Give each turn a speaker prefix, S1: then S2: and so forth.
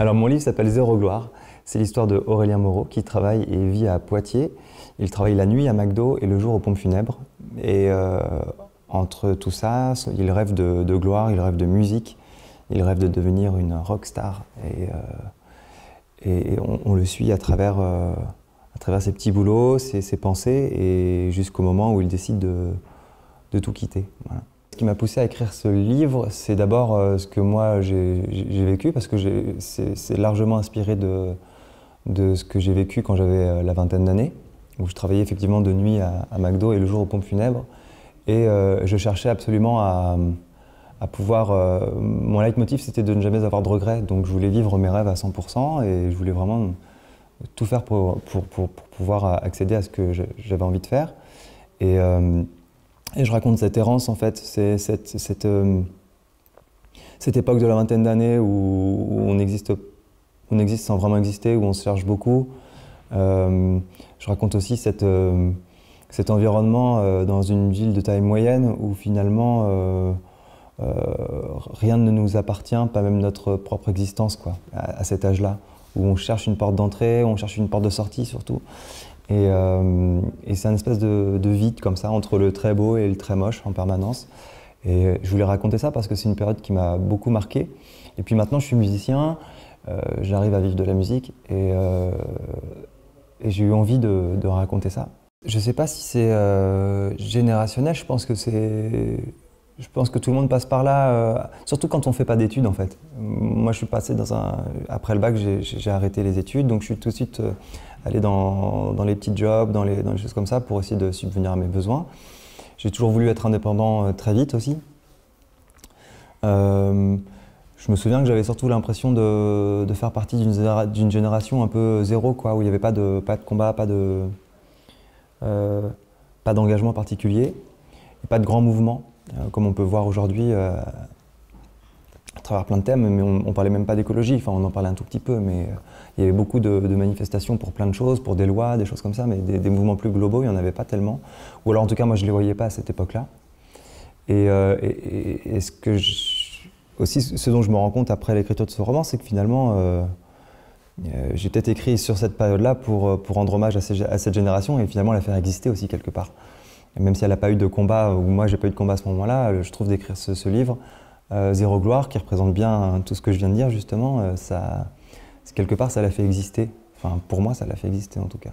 S1: Alors mon livre s'appelle Zéro Gloire. C'est l'histoire de Aurélien Moreau qui travaille et vit à Poitiers. Il travaille la nuit à McDo et le jour aux pompes funèbres. Et euh, entre tout ça, il rêve de, gloire, il rêve de musique, il rêve de devenir une rockstar. Et, euh, on, le suit à travers, euh, à travers ses petits boulots, ses, pensées, et jusqu'au moment où il décide de, de tout quitter qui m'a poussé à écrire ce livre, c'est d'abord euh, ce que moi j'ai vécu, parce que c'est largement inspiré de, de ce que j'ai vécu quand j'avais euh, la vingtaine d'années, où je travaillais effectivement de nuit à, à, McDo et le jour aux pompes funèbres. Et euh, je cherchais absolument à, pouvoir... mon leitmotiv, c'était de ne jamais avoir de regrets, donc je voulais vivre mes rêves à 100% et je voulais vraiment tout faire pour, pour, pouvoir accéder à ce que j'avais envie de faire. Et et je raconte cette errance, en fait, c'est cette, cette, euh, cette, époque de la vingtaine d'années où, on, existe, on existe sans vraiment exister, où on se cherche beaucoup. Euh, je raconte aussi cette, euh, cet environnement dans une ville de taille moyenne où finalement rien ne nous appartient, pas même notre propre existence, quoi, à, à cet âge-là, où on cherche une porte d'entrée, on cherche une porte de sortie surtout. Euh, et, c'est un espèce de, vide comme ça entre le très beau et le très moche en permanence. Et je voulais raconter ça parce que c'est une période qui m'a beaucoup marqué. Et puis maintenant, je suis musicien, euh, j'arrive à vivre de la musique euh, et, j'ai eu envie de, de, raconter ça. Je ne sais pas si c'est générationnel, je pense que c'est je pense que tout le monde passe par là, euh, surtout quand on ne fait pas d'études en fait. Moi je suis passé dans un... Après le bac, j'ai arrêté les études, donc je suis tout de suite euh, allé dans, les petits jobs, dans les, choses comme ça, pour essayer de subvenir à mes besoins. J'ai toujours voulu être indépendant euh, très vite aussi. je me souviens que j'avais surtout l'impression de, faire partie d'une génération un peu zéro, quoi, où il n'y avait pas de, pas de combat, pas de... pas d'engagement particulier, pas de grand mouvement. Euh, comme on peut voir aujourd'hui euh, à travers plein de thèmes, mais on ne parlait même pas d'écologie, enfin on en parlait un tout petit peu, mais euh, il y avait beaucoup de, manifestations pour plein de choses, pour des lois, des choses comme ça, mais des, mouvements plus globaux, il n'y en avait pas tellement. Ou alors en tout cas, moi je ne les voyais pas à cette époque-là. Et, ce que aussi, ce dont je me rends compte après l'écriture de ce roman, c'est que finalement, euh, j'ai peut-être écrit sur cette période-là pour, rendre hommage à, à, cette génération et finalement la faire exister aussi quelque part même si elle n'a pas eu de combat, ou moi j'ai pas eu de combat à ce moment-là, euh, je trouve d'écrire ce, livre, euh, Zéro Gloire, qui représente bien hein, tout ce que je viens de dire justement, euh, ça, quelque part ça l'a fait exister. Enfin pour moi ça l'a fait exister en tout cas.